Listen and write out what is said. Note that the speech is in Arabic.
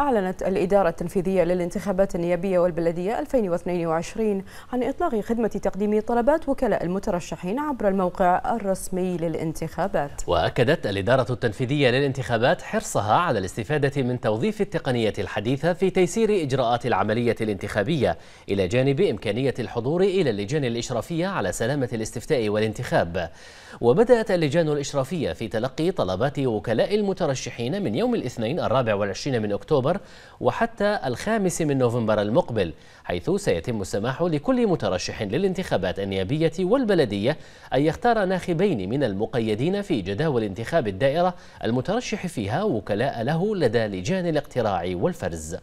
أعلنت الإدارة التنفيذية للانتخابات النيابية والبلدية 2022 عن إطلاق خدمة تقديم طلبات وكلاء المترشحين عبر الموقع الرسمي للانتخابات وأكدت الإدارة التنفيذية للانتخابات حرصها على الاستفادة من توظيف التقنية الحديثة في تيسير إجراءات العملية الانتخابية إلى جانب إمكانية الحضور إلى اللجان الإشرافية على سلامة الاستفتاء والانتخاب وبدأت اللجان الإشرافية في تلقي طلبات وكلاء المترشحين من يوم الاثنين الرابع والعشرين من أكتوبر وحتى الخامس من نوفمبر المقبل حيث سيتم السماح لكل مترشح للانتخابات النيابية والبلدية أن يختار ناخبين من المقيدين في جداول انتخاب الدائرة المترشح فيها وكلاء له لدى لجان الاقتراع والفرز